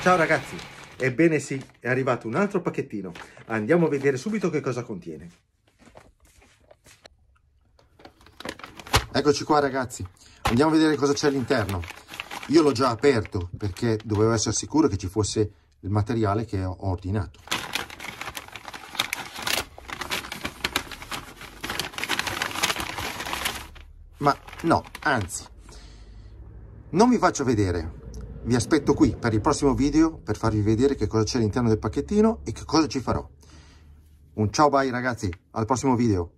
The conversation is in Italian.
Ciao ragazzi, ebbene sì, è arrivato un altro pacchettino. Andiamo a vedere subito che cosa contiene. Eccoci qua ragazzi, andiamo a vedere cosa c'è all'interno. Io l'ho già aperto perché dovevo essere sicuro che ci fosse il materiale che ho ordinato. Ma no, anzi, non vi faccio vedere vi aspetto qui per il prossimo video per farvi vedere che cosa c'è all'interno del pacchettino e che cosa ci farò. Un ciao bye ragazzi, al prossimo video.